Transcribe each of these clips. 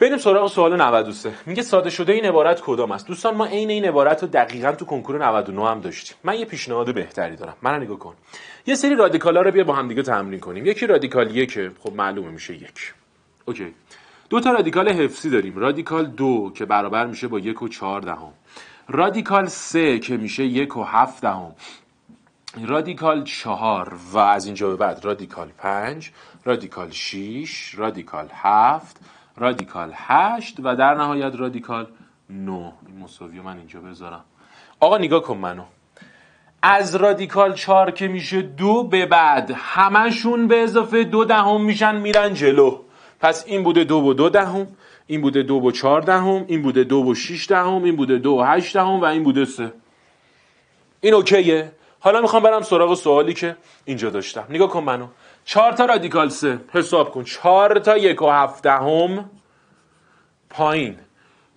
بریم سراغ سوال 93 میگه ساده شده این عبارت کدام است دوستان ما عین این عبارت رو دقیقا تو کنکور 99 هم داشتیم من یه پیشنهاد بهتری دارم من نگاه کن یه سری رادیکال ها رو بیا با هم دیگه تمرین کنیم یکی رادیکال یک خب معلومه میشه یک اوکی دو تا رادیکال حفظی داریم رادیکال دو که برابر میشه با یک و چهار دهم رادیکال سه که میشه یک و هفت دهم رادیکال چهار و از اینجا به بعد رادیکال پنج رادیکال شیش رادیکال هفت رادیکال 8 و در نهایت رادیکال 9 این مساوی من اینجا بذارم آقا نگاه کن منو از رادیکال 4 که میشه دو به بعد همشون به اضافه دو دهم میشن میرن جلو پس این بوده دو و دو دهم این بوده دو و چهار دهم این بوده دو و شیش دهم این بوده دو و هشت دهم و این بوده سه این اوکیه حالا میخوام برم سراغ سوالی که اینجا داشتم نگاه کن منو چهار تا رادیکال سه حساب کن چهار تا یک و هم پایین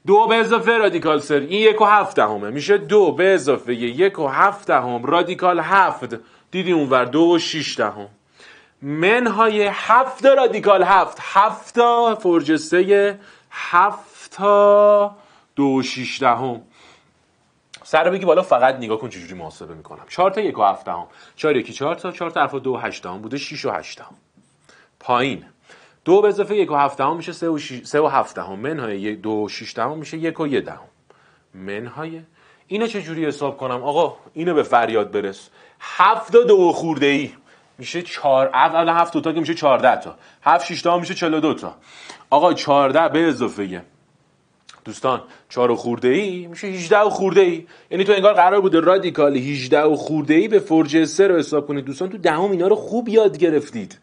دو به اضافه رادیکال سر این یک و هفته همه میشه دو به اضافه یک و هفت هم رادیکال هفت دیدی اونور دو و شیش من منهای هفت رادیکال هفت هفت فرجسته سه هفت دو و شیش هم سر بگی بالا فقط نگاه کن چجوری محاسبه میکنم 4 تا 1 و 7 هم 4 یکی 4 تا 4 تا 2 8 بوده 6 و 8 پایین دو به اضافه یک و هفته دهم میشه سه و, شی... سه و منهای دو و شیشته میشه یک و یه دهم منهای اینو چجوری حساب کنم آقا اینو به فریاد برس هفته دو خورده ای میشه چار اولا هفت تا که میشه چارده تا هفت 6 میشه چلو تا آقا چارده به اضافه دوستان 4 و خورده ای میشه 18 و خورده ای یعنی تو انگار قرار بوده رادیکال 18 و خورده ای به فرج 3 رو حساب کنید دوستان تو دهم اینا رو خوب یاد گرفتید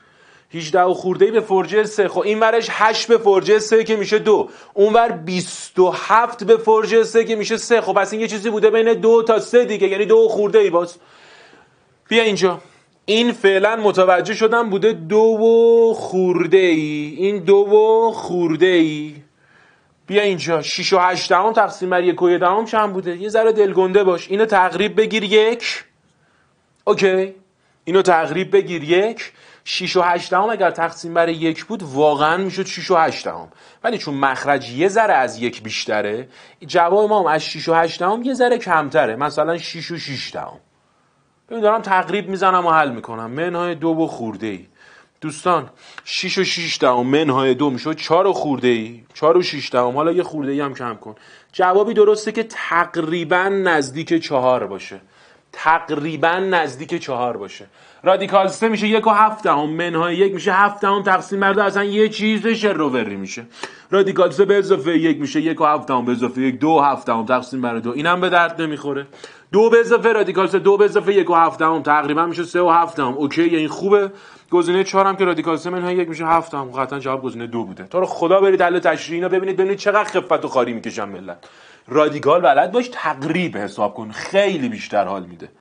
18 و خورده ای به فرجه 3 خب این ورش 8 به فرجه 3 که میشه 2 اونور 27 به فرجه 3 که میشه 3 خب پس این یه چیزی بوده بین 2 تا 3 دیگه یعنی 2 خورده ای باز بیا اینجا این فعلا متوجه شدم بوده دو و خورده ای این دو و خورده ای بیا اینجا 6 و 8 دهم تقسیم بر 1 و 1 چند بوده یه ذره دلگنده باش اینو تقریب بگیر یک اوکی اینو تقریب بگیر یک 6 و 8 دهم اگر تقسیم بر یک بود واقعا میشد 6 و 8 دهم ولی چون مخرج یه ذره از یک بیشتره جواب ما هم از 6 و 8 دهم یه ذره کمتره مثلا 6 و 6 دهم ببین دارم تقریب میزنم و حل میکنم منهای دو و خورده ای دوستان 6 و 6 دهم منهای دو میشه 4 و خورده ای 4 و 6 دهم حالا یه خورده ای هم کم کن جوابی درسته که تقریبا نزدیک 4 باشه تقریبا نزدیک 4 باشه رادیکال سه میشه 1 و 7 دهم منهای 1 میشه 7 دهم تقسیم بر دو اصلا یه چیز شروری میشه رادیکال سه به اضافه 1 میشه 1 و 7 دهم به اضافه 1 2 و 7 دهم تقسیم بر دو اینم به درد نمیخوره دو به اضافه رادیکال سه دو به اضافه یک و هم تقریبا میشه سه و هفته هم اوکی این خوبه گزینه چهارم که رادیکال سه منهای یک میشه هم قطعا خب، جواب گزینه دو بوده تا رو خدا برید حل تشریح اینا ببینید ببینید چقدر خفت و خاری میکشن ملت رادیکال بلد باش تقریب حساب کن خیلی بیشتر حال میده